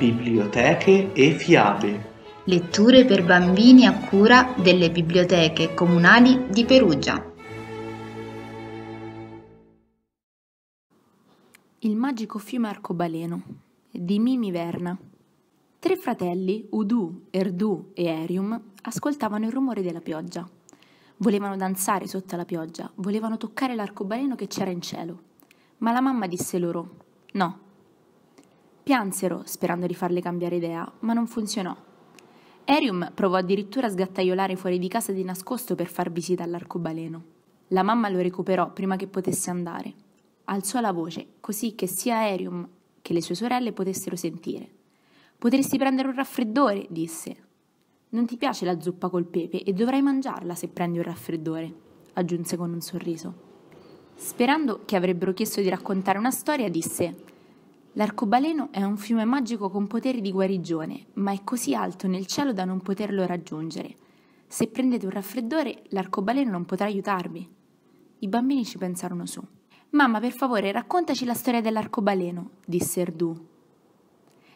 Biblioteche e fiabe. Letture per bambini a cura delle biblioteche comunali di Perugia. Il magico fiume arcobaleno di Mimi Verna. Tre fratelli, Udu, Erdu e Erium, ascoltavano il rumore della pioggia. Volevano danzare sotto la pioggia, volevano toccare l'arcobaleno che c'era in cielo. Ma la mamma disse loro: No, Piansero, sperando di farle cambiare idea, ma non funzionò. Erium provò addirittura a sgattaiolare fuori di casa di nascosto per far visita all'arcobaleno. La mamma lo recuperò prima che potesse andare. Alzò la voce, così che sia Erium che le sue sorelle potessero sentire. Potresti prendere un raffreddore, disse. Non ti piace la zuppa col pepe e dovrai mangiarla se prendi un raffreddore, aggiunse con un sorriso. Sperando che avrebbero chiesto di raccontare una storia, disse L'arcobaleno è un fiume magico con poteri di guarigione, ma è così alto nel cielo da non poterlo raggiungere. Se prendete un raffreddore, l'arcobaleno non potrà aiutarvi. I bambini ci pensarono su. Mamma, per favore, raccontaci la storia dell'arcobaleno, disse Erdu.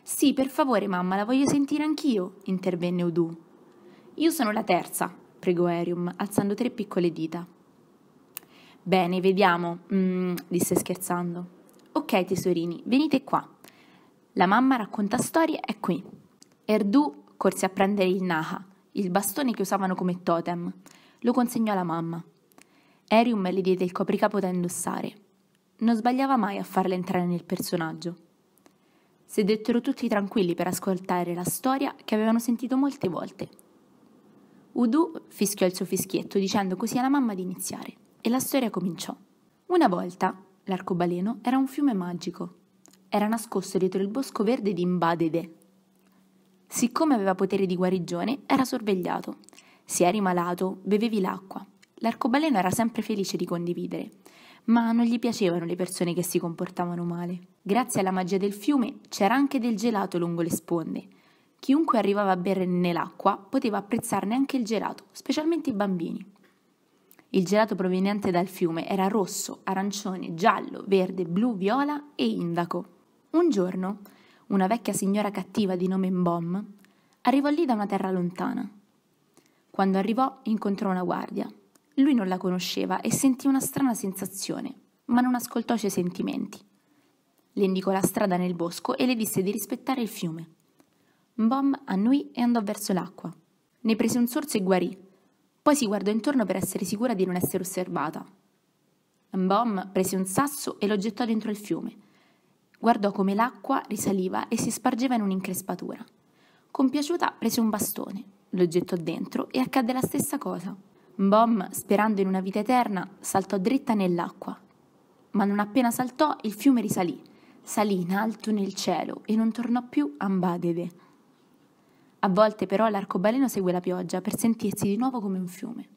Sì, per favore, mamma, la voglio sentire anch'io, intervenne Udu. Io sono la terza, pregò Erium, alzando tre piccole dita. Bene, vediamo, mm, disse scherzando. Ok tesorini, venite qua. La mamma racconta storie è qui. Erdu corse a prendere il Naha, il bastone che usavano come totem. Lo consegnò alla mamma. Erium le diede il copricapo da indossare. Non sbagliava mai a farla entrare nel personaggio. Sedettero tutti tranquilli per ascoltare la storia che avevano sentito molte volte. Udu fischiò il suo fischietto dicendo così alla mamma di iniziare e la storia cominciò. Una volta L'arcobaleno era un fiume magico. Era nascosto dietro il bosco verde di Mbadede. Siccome aveva potere di guarigione, era sorvegliato. Se eri malato, bevevi l'acqua. L'arcobaleno era sempre felice di condividere, ma non gli piacevano le persone che si comportavano male. Grazie alla magia del fiume c'era anche del gelato lungo le sponde. Chiunque arrivava a bere nell'acqua poteva apprezzarne anche il gelato, specialmente i bambini. Il gelato proveniente dal fiume era rosso, arancione, giallo, verde, blu, viola e indaco. Un giorno, una vecchia signora cattiva di nome Mbom arrivò lì da una terra lontana. Quando arrivò incontrò una guardia. Lui non la conosceva e sentì una strana sensazione, ma non ascoltò i suoi sentimenti. Le indicò la strada nel bosco e le disse di rispettare il fiume. Mbom annuì e andò verso l'acqua. Ne prese un sorso e guarì, poi si guardò intorno per essere sicura di non essere osservata. Mbom prese un sasso e lo gettò dentro il fiume. Guardò come l'acqua risaliva e si spargeva in un'increspatura. Compiaciuta prese un bastone, lo gettò dentro e accadde la stessa cosa. Mbom, sperando in una vita eterna, saltò dritta nell'acqua. Ma non appena saltò, il fiume risalì. Salì in alto nel cielo e non tornò più a Mbadede. A volte però l'arcobaleno segue la pioggia per sentirsi di nuovo come un fiume.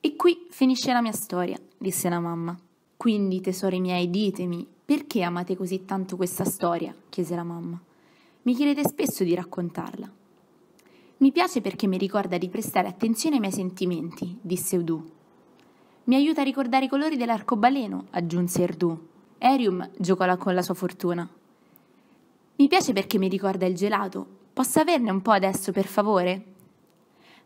E qui finisce la mia storia, disse la mamma. Quindi, tesori miei, ditemi, perché amate così tanto questa storia? chiese la mamma. Mi chiedete spesso di raccontarla. Mi piace perché mi ricorda di prestare attenzione ai miei sentimenti, disse Udu. Mi aiuta a ricordare i colori dell'arcobaleno, aggiunse Erdu. Erium giocò con la sua fortuna. Mi piace perché mi ricorda il gelato, Posso averne un po' adesso, per favore?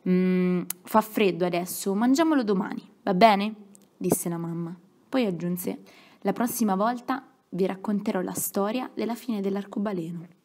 Mmm, fa freddo adesso, mangiamolo domani, va bene? disse la mamma. Poi aggiunse, la prossima volta vi racconterò la storia della fine dell'arcobaleno.